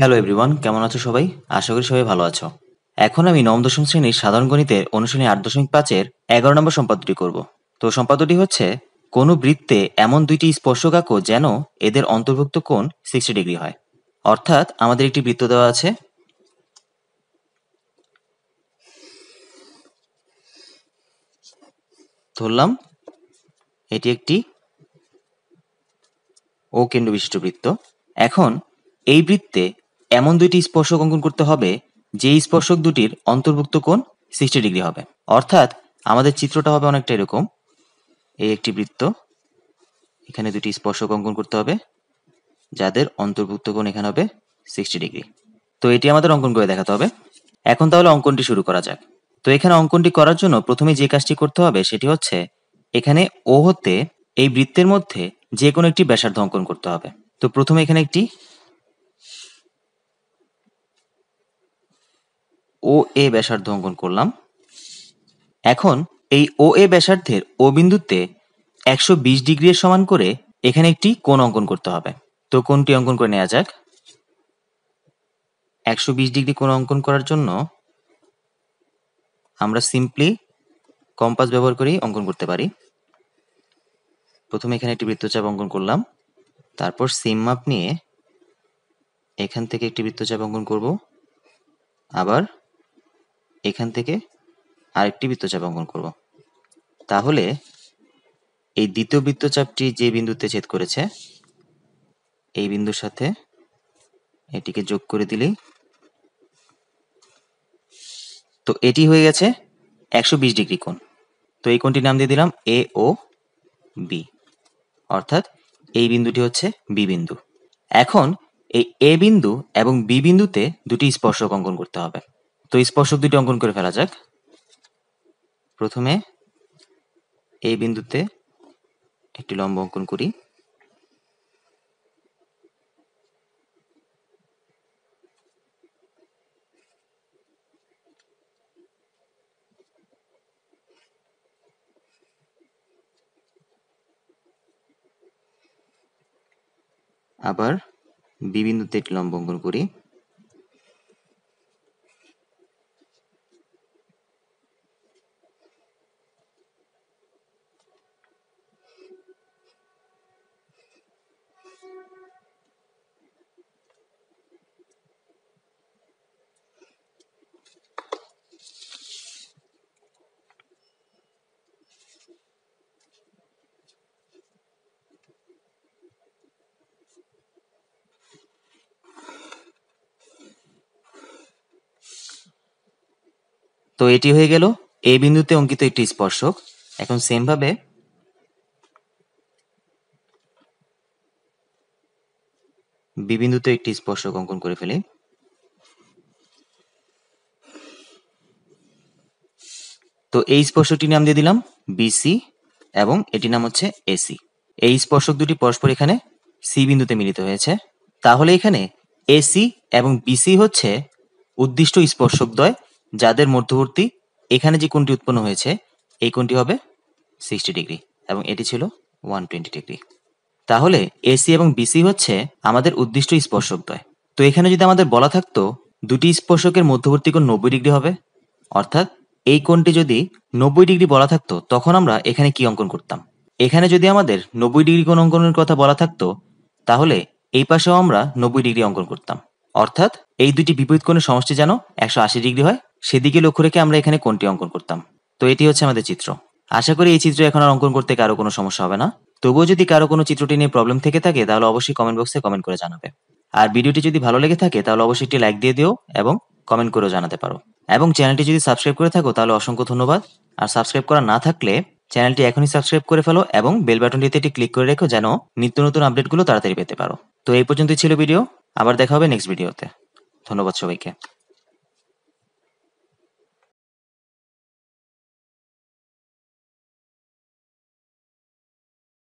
hello everyone কেমন আছো সবাই আশা করি সবাই ভালো আছো এখন আমি নবম দশম শ্রেণীর সাধারণ গণিতের অনুশীলনী আট দশমিক পাঁচের এগারো নম্বর সম্পাদটি করব তো সম্পাদটি হচ্ছে কোনো বৃত্তে এমন দুইটি স্পর্শক আঁকো যেন এদের অন্তর্ভুক্ত কোণ সিক্সটি ডিগ্রি হয় অর্থাৎ আমাদের একটি বৃত্ত দেওয়া আছে ধরলাম এটি একটি ও কেন্দ্র বিশিষ্ট বৃত্ত এখন এই বৃত্তে এমন দুইটি স্পর্শক অঙ্কন করতে হবে যে স্পর্শক দুটির অন্তর্ভুক্ত কোণ সিক্সটি ডিগ্রি হবে অর্থাৎ আমাদের চিত্রটা হবে অনেকটা এরকম এই একটি বৃত্ত এখানে দুটি স্পর্শক অঙ্কন করতে হবে যাদের অন্তর্ভুক্ত কোণ এখানে হবে সিক্সটি ডিগ্রি তো এটি আমাদের অঙ্কন করে দেখাতে হবে এখন তাহলে অঙ্কনটি শুরু করা যাক তো এখানে অঙ্কনটি করার জন্য প্রথমে যে কাজটি করতে হবে সেটি হচ্ছে এখানে ও হতে এই বৃত্তের মধ্যে যে কোনো একটি ব্যাসার্ধ অঙ্কন করতে হবে তো প্রথমে এখানে একটি ও এ ব্যাসার্ধ অঙ্কন করলাম এখন এই ও এ ব্যাসার্ধের ও বিন্দুতে একশো বিশ ডিগ্রির সমান করে এখানে একটি কোণ অঙ্কন করতে হবে তো কোনটি অঙ্কন করে নেওয়া যাক একশো বিশ ডিগ্রি কোণ অঙ্কন করার জন্য আমরা সিম্পলি কম্পাস ব্যবহার করেই অঙ্কন করতে পারি প্রথমে এখানে একটি বৃত্তচাপ অঙ্কন করলাম তারপর সিম মাপ নিয়ে এখান থেকে একটি বৃত্তচাপ অঙ্কন করব আবার এখান থেকে আরেকটি বৃত্তচাপ অঙ্কন করব তাহলে এই দ্বিতীয় বৃত্তচাপটি যে বিন্দুতে ছেদ করেছে এই বিন্দুর সাথে এটিকে যোগ করে দিলেই তো এটি হয়ে গেছে একশো বিশ ডিগ্রি কোণ তো এই কোণটির নাম দিয়ে দিলাম এ ও বি অর্থাৎ এই বিন্দুটি হচ্ছে বি বিন্দু এখন এই এ বিন্দু এবং বি বিন্দুতে দুটি স্পর্শক অঙ্কন করতে হবে তো স্পর্শক দুটি অঙ্কন করে ফেলা যাক প্রথমে এই বিন্দুতে একটি লম্ব অঙ্কন করি আবার বি বিন্দুতে একটি লম্ব অঙ্কন করি তো এটি হয়ে গেল এ বিন্দুতে অঙ্কিত একটি স্পর্শক এখন সেমভাবে বি বিন্দুতে একটি স্পর্শক অঙ্কন করে ফেলি তো এই স্পর্শকটি নাম দিয়ে দিলাম বিসি এবং এটি নাম হচ্ছে এসি এই স্পর্শক দুটি পরস্পর এখানে সি বিন্দুতে মিলিত হয়েছে তাহলে এখানে এসি এবং বিসি হচ্ছে উদ্দিষ্ট স্পর্শকদ্বয় যাদের মধ্যবর্তী এখানে যে কোণটি উৎপন্ন হয়েছে এই কোণটি হবে সিক্সটি ডিগ্রি এবং এটি ছিল ওয়ান টোয়েন্টি ডিগ্রি তাহলে এসি এবং বিসি হচ্ছে আমাদের উদ্দিষ্ট স্পর্শক তো এখানে যদি আমাদের বলা থাকতো দুটি স্পর্শকের মধ্যবর্তী কোণ নব্বই ডিগ্রি হবে অর্থাৎ এই কোণটি যদি নব্বই ডিগ্রি বলা থাকতো তখন আমরা এখানে কি অঙ্কন করতাম এখানে যদি আমাদের নব্বই ডিগ্রি কোণ অঙ্কনের কথা বলা থাকতো তাহলে এই পাশেও আমরা নব্বই ডিগ্রি অঙ্কন করতাম অর্থাৎ এই দুটি বিপরীত কোণের সমষ্টি যেন একশো আশি ডিগ্রি হয় সেদিকে লক্ষ্য রেখে আমরা এখানে কোনটি অঙ্কন করতাম তো এটি হচ্ছে আমাদের চিত্র আশা করি এই চিত্র এখন আর অঙ্কন করতে কারো কোনো সমস্যা হবে না তবুও যদি কারো কোনো চিত্রটি নিয়ে প্রবলেম থেকে থাকে তাহলে অবশ্যই কমেন্ট বক্সে কমেন্ট করে জানাবে আর ভিডিওটি যদি ভালো লেগে থাকে তাহলে অবশ্যই একটি লাইক দিয়ে দিও এবং কমেন্ট করেও জানাতে পারো এবং চ্যানেলটি যদি সাবস্ক্রাইব করে থাকো তাহলে অসংখ্য ধন্যবাদ আর সাবস্ক্রাইব করা না থাকলে চ্যানেলটি এখনই সাবস্ক্রাইব করে ফেলো এবং বেল বাটনটিতে একটি ক্লিক করে রেখো যেন নিত্য নতুন আপডেটগুলো তাড়াতাড়ি পেতে পারো তো এই পর্যন্তই ছিল ভিডিও আবার দেখা হবে নেক্সট ভিডিওতে ধন্যবাদ সবাইকে